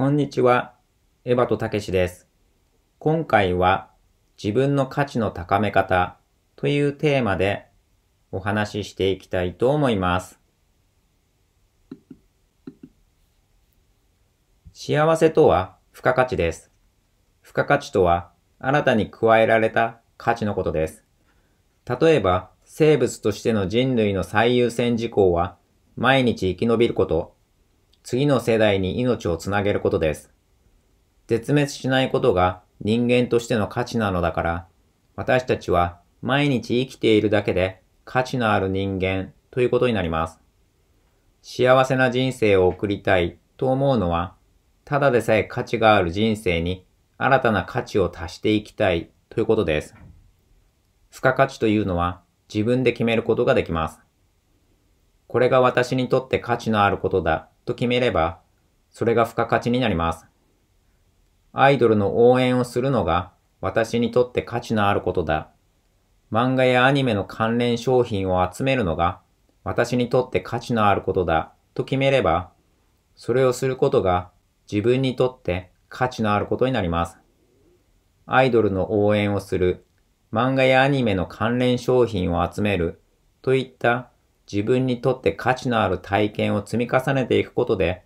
こんにちは。エヴァとたけしです。今回は自分の価値の高め方というテーマでお話ししていきたいと思います。幸せとは付加価値です。付加価値とは新たに加えられた価値のことです。例えば生物としての人類の最優先事項は毎日生き延びること次の世代に命をつなげることです。絶滅しないことが人間としての価値なのだから、私たちは毎日生きているだけで価値のある人間ということになります。幸せな人生を送りたいと思うのは、ただでさえ価値がある人生に新たな価値を足していきたいということです。付加価値というのは自分で決めることができます。これが私にとって価値のあることだと決めれば、それが付加価値になります。アイドルの応援をするのが私にとって価値のあることだ。漫画やアニメの関連商品を集めるのが私にとって価値のあることだと決めれば、それをすることが自分にとって価値のあることになります。アイドルの応援をする、漫画やアニメの関連商品を集めるといった自分にとって価値のある体験を積み重ねていくことで、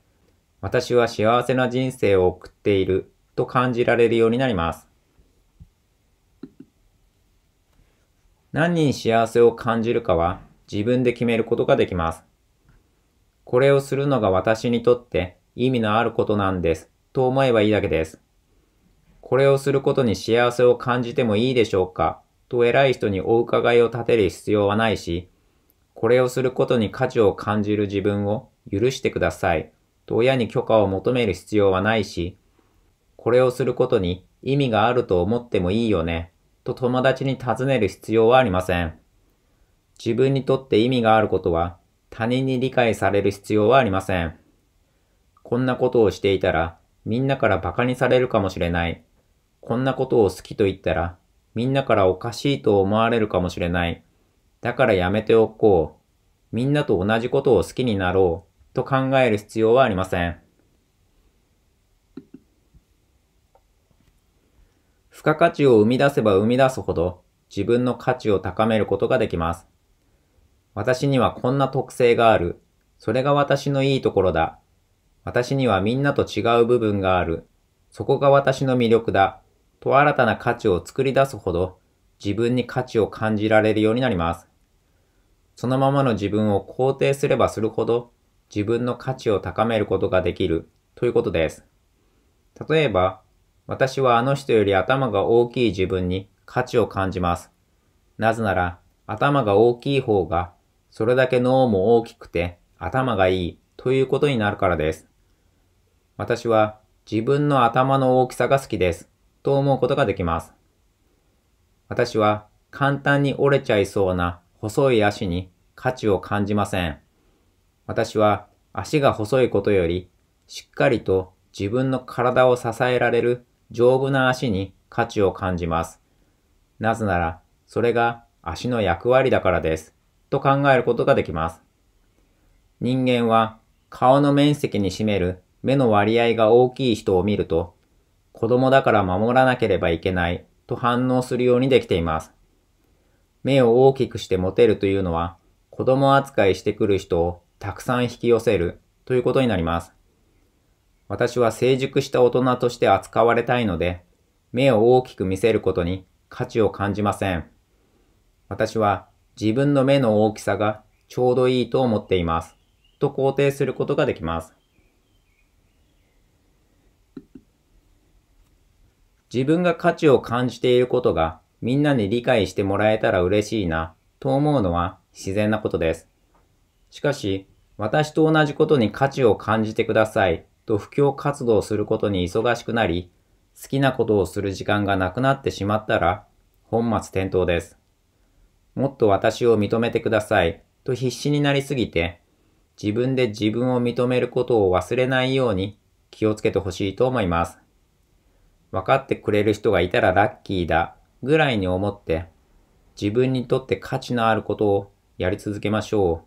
私は幸せな人生を送っていると感じられるようになります。何に幸せを感じるかは自分で決めることができます。これをするのが私にとって意味のあることなんですと思えばいいだけです。これをすることに幸せを感じてもいいでしょうかと偉い人にお伺いを立てる必要はないし、これをすることに価値を感じる自分を許してくださいと親に許可を求める必要はないし、これをすることに意味があると思ってもいいよねと友達に尋ねる必要はありません。自分にとって意味があることは他人に理解される必要はありません。こんなことをしていたらみんなから馬鹿にされるかもしれない。こんなことを好きと言ったらみんなからおかしいと思われるかもしれない。だからやめておこう。みんなと同じことを好きになろう。と考える必要はありません。付加価値を生み出せば生み出すほど自分の価値を高めることができます。私にはこんな特性がある。それが私のいいところだ。私にはみんなと違う部分がある。そこが私の魅力だ。と新たな価値を作り出すほど自分に価値を感じられるようになります。そのままの自分を肯定すればするほど自分の価値を高めることができるということです。例えば、私はあの人より頭が大きい自分に価値を感じます。なぜなら、頭が大きい方が、それだけ脳も大きくて頭がいいということになるからです。私は自分の頭の大きさが好きですと思うことができます。私は簡単に折れちゃいそうな細い足に価値を感じません。私は足が細いことより、しっかりと自分の体を支えられる丈夫な足に価値を感じます。なぜなら、それが足の役割だからです。と考えることができます。人間は顔の面積に占める目の割合が大きい人を見ると、子供だから守らなければいけないと反応するようにできています。目を大きくして持てるというのは、子供扱いしてくる人をたくさん引き寄せるということになります。私は成熟した大人として扱われたいので、目を大きく見せることに価値を感じません。私は自分の目の大きさがちょうどいいと思っています。と肯定することができます。自分が価値を感じていることがみんなに理解してもらえたら嬉しいな、と思うのは自然なことです。しかし、私と同じことに価値を感じてください、と布教活動することに忙しくなり、好きなことをする時間がなくなってしまったら、本末転倒です。もっと私を認めてください、と必死になりすぎて、自分で自分を認めることを忘れないように気をつけてほしいと思います。分かってくれる人がいたらラッキーだぐらいに思って自分にとって価値のあることをやり続けましょう。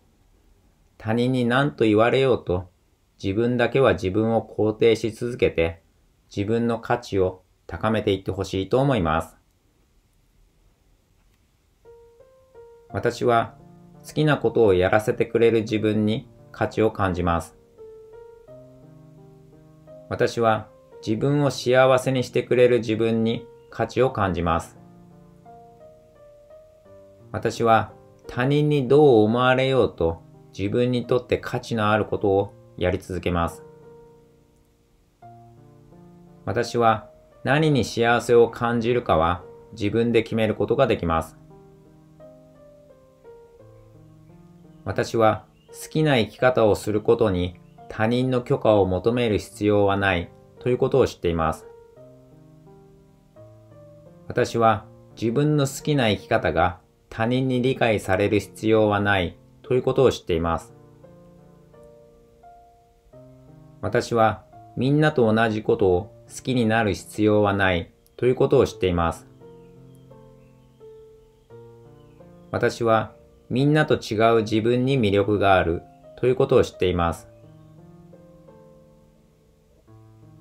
他人に何と言われようと自分だけは自分を肯定し続けて自分の価値を高めていってほしいと思います。私は好きなことをやらせてくれる自分に価値を感じます。私は自分を幸せにしてくれる自分に価値を感じます。私は他人にどう思われようと自分にとって価値のあることをやり続けます。私は何に幸せを感じるかは自分で決めることができます。私は好きな生き方をすることに他人の許可を求める必要はないということを知っています。私は自分の好きな生き方が他人に理解される必要はないということを知っています。私はみんなと同じことを好きになる必要はないということを知っています。私はみんなと違う自分に魅力があるということを知っています。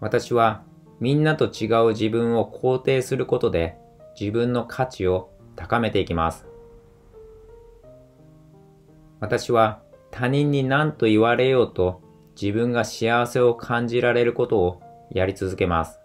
私はみんなと違う自分を肯定することで自分の価値を高めていきます。私は他人に何と言われようと自分が幸せを感じられることをやり続けます。